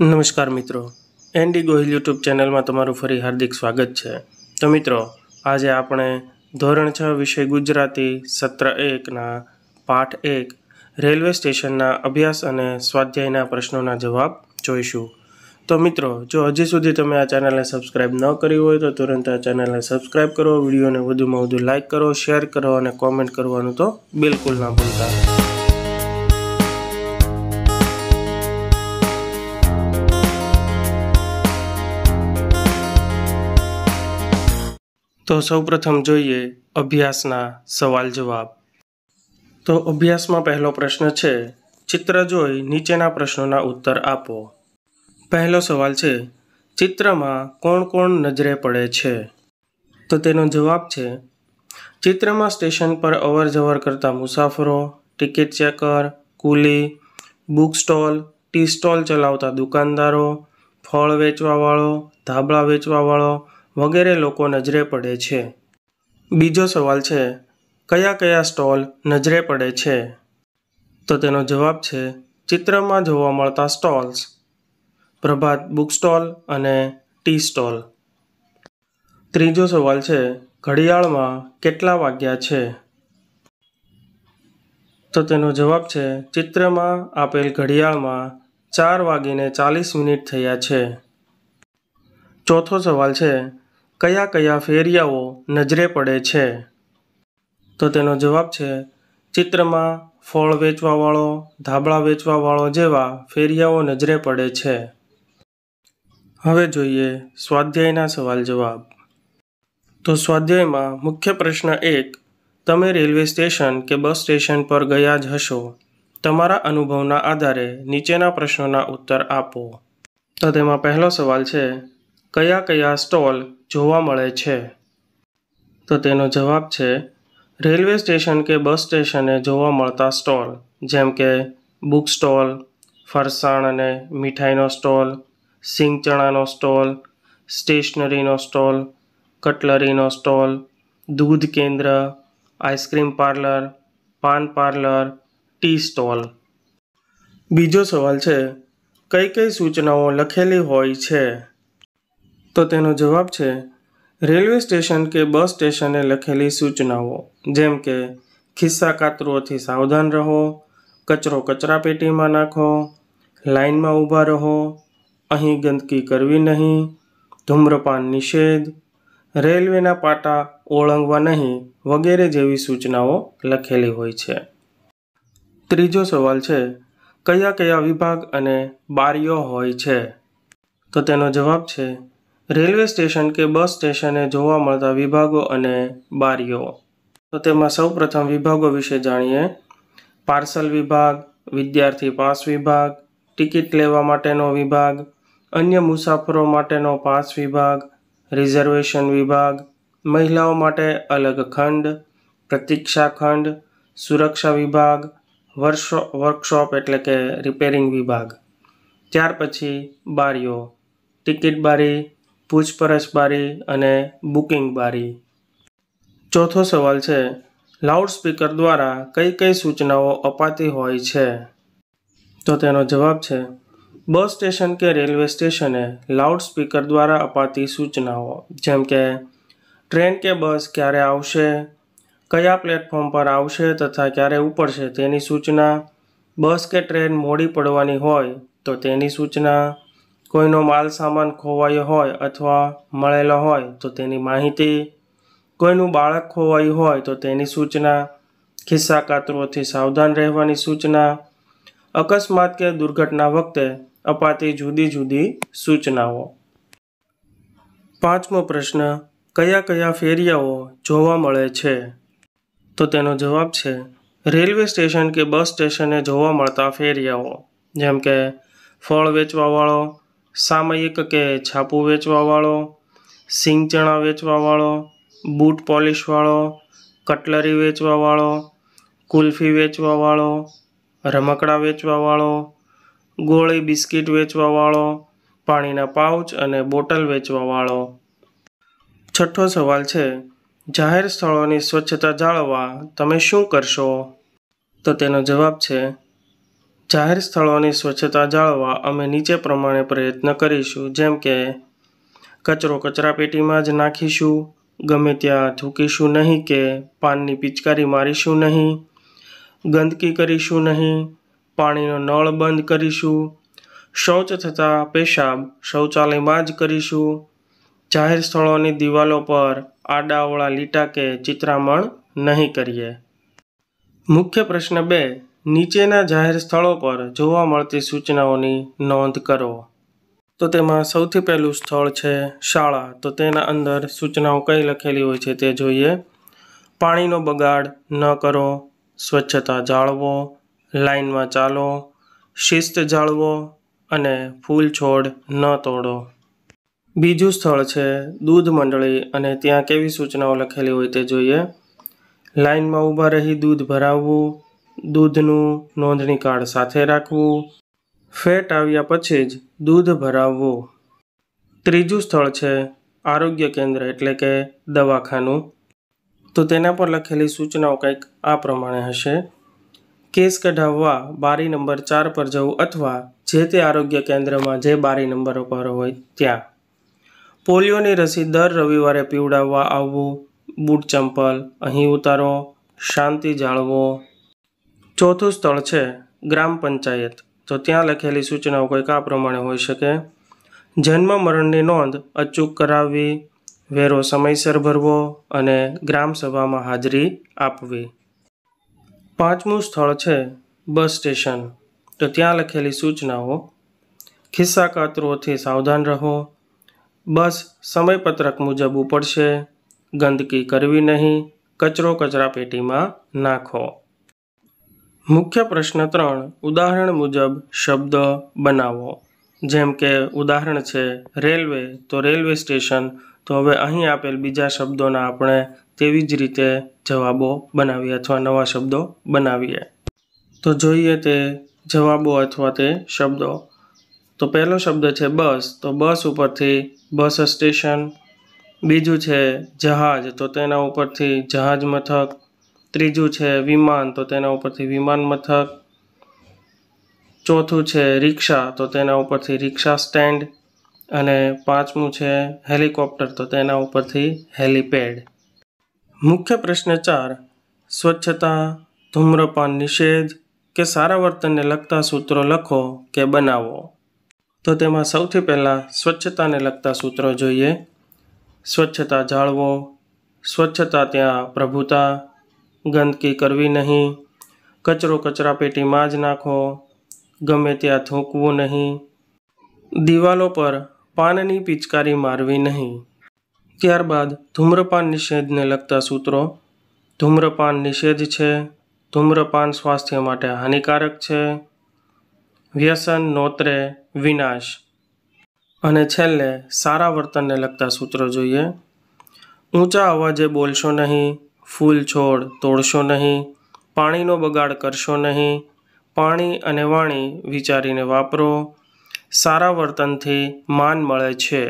નમસ્કાર મિત્રો Andy Gohil YouTube ચેનલમાં તમારું ફરી હાર્દિક સ્વાગત છે તો મિત્રો આજે આપણે ધોરણ છ વિષય ગુજરાતી સત્ર એકના પાઠ એક રેલવે સ્ટેશનના અભ્યાસ અને સ્વાધ્યાયના પ્રશ્નોના જવાબ જોઈશું તો મિત્રો જો હજી સુધી તમે આ ચેનલને સબસ્ક્રાઈબ ન કરી હોય તો તુરંત આ ચેનલને સબસ્ક્રાઈબ કરો વિડીયોને વધુમાં વધુ લાઇક કરો શેર કરો અને કોમેન્ટ કરવાનું તો બિલકુલ ના ભૂલતા તો સૌપ્રથમ જોઈએ અભ્યાસના સવાલ જવાબ તો અભ્યાસમાં પહેલો પ્રશ્ન છે ચિત્ર જોઈ નીચેના પ્રશ્નોના ઉત્તર આપો પહેલો સવાલ છે ચિત્રમાં કોણ કોણ નજરે પડે છે તો તેનો જવાબ છે ચિત્રમાં સ્ટેશન પર અવર જવર કરતા મુસાફરો ticket checker coolie book stall tea stall ચલાવતા દુકાનદારો ફળ વેચવાવાળો ધાબળા વેચવાવાળો વગેરે લોકો નજરે પડે છે બીજો સવાલ છે કયા કયા સ્ટોલ નજરે પડે છે તો તેનો જવાબ છે ચિત્રમાં જોવા મળતા સ્ટોલ્સ પ્રભાત બુક સ્ટોલ અને ટી સ્ટોલ ત્રીજો સવાલ છે ઘડિયાળમાં કેટલા વાગ્યા છે તો તેનો જવાબ છે ચિત્રમાં આપેલ ઘડિયાળમાં ચાર વાગીને ચાલીસ મિનિટ થયા છે ચોથો સવાલ છે કયા કયા ફેરિયાઓ નજરે પડે છે તો તેનો જવાબ છે ચિત્રમાં ફળ વેચવાવાળો ધાબળા વેચવાવાળો જેવા ફેરિયાઓ નજરે પડે છે હવે જોઈએ સ્વાધ્યાયના સવાલ જવાબ તો સ્વાધ્યાયમાં મુખ્ય પ્રશ્ન એક તમે રેલવે સ્ટેશન કે બસ સ્ટેશન પર ગયા જ હશો તમારા અનુભવના આધારે નીચેના પ્રશ્નોના ઉત્તર આપો તો તેમાં પહેલો સવાલ છે કયા કયા સ્ટોલ જોવા મળે છે તો તેનો જવાબ છે રેલવે સ્ટેશન કે બસ સ્ટેશને જોવા મળતા સ્ટોલ જેમ કે બુક સ્ટોલ ફરસાણ અને મીઠાઈનો સ્ટોલ સિંગ ચણાનો સ્ટોલ સ્ટેશનરીનો સ્ટોલ કટલરીનો સ્ટોલ દૂધ કેન્દ્ર ice cream parlour paan parlour tea stall બીજો સવાલ છે કઈ કઈ સૂચનાઓ લખેલી હોય છે તો તેનો જવાબ છે રેલવે સ્ટેશન કે બસ સ્ટેશને લખેલી સૂચનાઓ જેમ કે ખિસ્સા કાતરુઓથી સાવધાન રહો કચરો કચરાપેટીમાં નાખો લાઇનમાં ઊભા રહો અહીં ગંદકી કરવી નહીં ધૂમ્રપાન નિષેધ રેલવેના પાટા ઓળંગવા નહીં વગેરે જેવી સૂચનાઓ લખેલી હોય છે ત્રીજો સવાલ છે કયા કયા વિભાગ અને બારીઓ હોય છે તો તેનો જવાબ છે રેલવે સ્ટેશન કે બસ સ્ટેશને જોવા મળતા વિભાગો અને બારીઓ તો તેમાં સૌપ્રથમ વિભાગો વિશે જાણીએ પાર્સલ વિભાગ વિદ્યાર્થી પાસ વિભાગ ટિકિટ લેવા માટેનો વિભાગ અન્ય મુસાફરો માટેનો પાસ વિભાગ રિઝર્વેશન વિભાગ મહિલાઓ માટે અલગ ખંડ પ્રતિક્ષા ખંડ સુરક્ષા વિભાગ વર્ષો વર્કશોપ એટલે કે રિપેરિંગ વિભાગ ત્યાર પછી બારીઓ ટિકિટ બારી પૂછપરછ બારી અને બુકિંગ બારી ચોથો સવાલ છે લાઉડસ્પીકર દ્વારા કઈ કઈ સૂચનાઓ અપાતી હોય છે તો તેનો જવાબ છે બસ સ્ટેશન કે રેલવે સ્ટેશને લાઉડસ્પીકર દ્વારા અપાતી સૂચનાઓ જેમ કે ટ્રેન કે બસ ક્યારે આવશે કયા પ્લેટફોર્મ પર આવશે તથા ક્યારે ઉપડશે તેની સૂચના બસ કે ટ્રેન મોડી પડવાની હોય તો તેની સૂચના કોઈનો માલ સામાન ખોવાયો હોય અથવા મળેલો હોય તો તેની માહિતી કોઈનું બાળક ખોવાયું હોય તો તેની સૂચના ખિસ્સા કાતરોથી સાવધાન રહેવાની સૂચના અકસ્માત કે દુર્ઘટના વખતે અપાતી જુદી જુદી સૂચનાઓ પાંચમો પ્રશ્ન કયા કયા ફેરિયાઓ જોવા મળે છે તો તેનો જવાબ છે રેલવે સ્ટેશન કે બસ સ્ટેશને જોવા મળતા ફેરિયાઓ જેમ કે ફળ વેચવાવાળો સામયિક કે છાપુ વેચવાવાળો સિંગ ચણા વેચવાવાળો બૂટ પોલિશવાળો કટલરી વેચવાવાળો કુલ્ફી વેચવાવાળો રમકડા વેચવાવાળો ગોળી બિસ્કિટ વેચવાવાળો પાણીના પાઉચ અને બોટલ વેચવાવાળો છઠ્ઠો સવાલ છે જાહેર સ્થળોની સ્વચ્છતા જાળવવા તમે શું કરશો તો તેનો જવાબ છે જાહેર સ્થળોની સ્વચ્છતા જાળવવા અમે નીચે પ્રમાણે પ્રયત્ન કરીશું જેમ કે કચરો કચરાપેટીમાં જ નાખીશું ગમે ત્યાં થૂકીશું નહીં કે પાનની પિચકારી મારીશું નહીં ગંદકી કરીશું નહીં પાણીનો નળ બંધ કરીશું શૌચ થતાં પેશાબ શૌચાલયમાં જ કરીશું જાહેર સ્થળોની દિવાલો પર આડાઓળા લીટા કે ચિત્રામણ નહીં કરીએ મુખ્ય પ્રશ્ન બે નીચેના જાહેર સ્થળો પર જોવા મળતી સૂચનાઓની નોંધ કરો તો તેમાં સૌથી પહેલું સ્થળ છે શાળા તો તેના અંદર સૂચનાઓ કઈ લખેલી હોય છે તે જોઈએ પાણીનો બગાડ ન કરો સ્વચ્છતા જાળવો લાઇનમાં ચાલો શિસ્ત જાળવો અને ફૂલ છોડ ન તોડો બીજું સ્થળ છે દૂધ મંડળી અને ત્યાં કેવી સૂચનાઓ લખેલી હોય તે જોઈએ લાઇનમાં ઊભા રહી દૂધ ભરાવવું દૂધનું નોંધણી કાર્ડ સાથે રાખવું ફેટ આવ્યા પછી જ દૂધ ભરાવવું ત્રીજું સ્થળ છે આરોગ્ય કેન્દ્ર એટલે કે દવાખાનું તો તેના પર લખેલી સૂચનાઓ કંઈક આ પ્રમાણે હશે કેસ કઢાવવા બારી નંબર ચાર પર જવું અથવા જે તે આરોગ્ય કેન્દ્રમાં જે બારી નંબરો પર હોય ત્યાં પોલિયોની રસી દર રવિવારે પીવડાવવા આવવું બૂટ ચંપલ અહીં ઉતારો શાંતિ જાળવો ચોથું સ્થળ છે ગ્રામ પંચાયત તો ત્યાં લખેલી સૂચનાઓ કંઈક આ પ્રમાણે હોઈ શકે જન્મ મરણની નોંધ અચૂક કરાવવી વેરો સમયસર ભરવો અને ગ્રામસભામાં હાજરી આપવી પાંચમું સ્થળ છે બસ સ્ટેશન તો ત્યાં લખેલી સૂચનાઓ ખિસ્સા કાતરોથી સાવધાન રહો બસ સમયપત્રક મુજબ ઉપડશે ગંદકી કરવી નહીં કચરો કચરાપેટીમાં નાખો મુખ્ય પ્રશ્ન ત્રણ ઉદાહરણ મુજબ શબ્દ બનાવો જેમ કે ઉદાહરણ છે રેલવે તો રેલવે સ્ટેશન તો હવે અહીં આપેલ બીજા શબ્દોના આપણે તેવી જ રીતે જવાબો બનાવીએ અથવા નવા શબ્દો બનાવીએ તો જોઈએ તે જવાબો અથવા તે શબ્દો તો પહેલો શબ્દ છે બસ તો બસ ઉપરથી બસ સ્ટેશન બીજું છે જહાજ તો તેના ઉપરથી જહાજ મથક ત્રીજું છે વિમાન તો તેના ઉપરથી વિમાન મથક ચોથું છે રિક્ષા તો તેના ઉપરથી રિક્ષા સ્ટેન્ડ અને પાંચમું છે હેલિકોપ્ટર તો તેના ઉપરથી હેલિપેડ મુખ્ય પ્રશ્ન ચાર સ્વચ્છતા ધૂમ્રપાન નિષેધ કે સારા વર્તનને લગતા સૂત્રો લખો કે બનાવો તો તેમાં સૌથી પહેલાં સ્વચ્છતાને લગતા સૂત્રો જોઈએ સ્વચ્છતા જાળવો સ્વચ્છતા ત્યાં પ્રભુતા ગંદકી કરવી નહીં કચરો કચરાપેટીમાં જ નાખો ગમે ત્યાં થૂંકવું નહીં દિવાલો પર પાનની પિચકારી મારવી નહીં ત્યારબાદ ધૂમ્રપાન નિષેધને લગતા સૂત્રો ધૂમ્રપાન નિષેધ છે ધૂમ્રપાન સ્વાસ્થ્ય માટે હાનિકારક છે વ્યસન નોતરે વિનાશ અને છેલ્લે સારા વર્તનને લગતા સૂત્રો જોઈએ ઊંચા અવાજે બોલશો નહીં ફૂલ છોડ તોડશો નહીં પાણીનો બગાડ કરશો નહીં પાણી અને વાણી વિચારીને વાપરો સારા વર્તનથી માન મળે છે